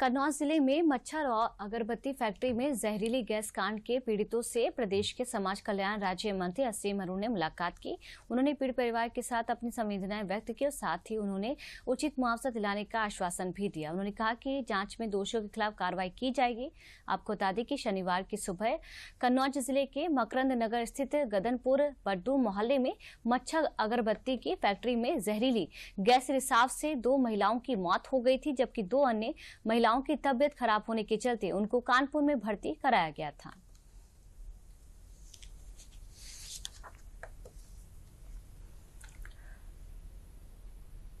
कन्नौज जिले में मच्छर और अगरबत्ती फैक्ट्री में जहरीली गैस कांड के पीड़ितों से प्रदेश के समाज कल्याण राज्य मंत्री असीम अरुण ने मुलाकात की उन्होंने पीड़ित परिवार के साथ अपनी संवेदनाएं व्यक्त की और साथ ही उन्होंने उचित मुआवजा दिलाने का आश्वासन भी दिया उन्होंने कहा कि जांच में दोषियों के खिलाफ कार्रवाई की जाएगी आपको बता दें कि शनिवार की सुबह कन्नौज जिले के मकरंद नगर स्थित गदनपुर बड्डू मोहल्ले में मच्छर अगरबत्ती की फैक्ट्री में जहरीली गैस रिसाव से दो महिलाओं की मौत हो गई थी जबकि दो अन्य महिलाओं महिलाओं की तबियत खराब होने के चलते उनको कानपुर में भर्ती कराया गया था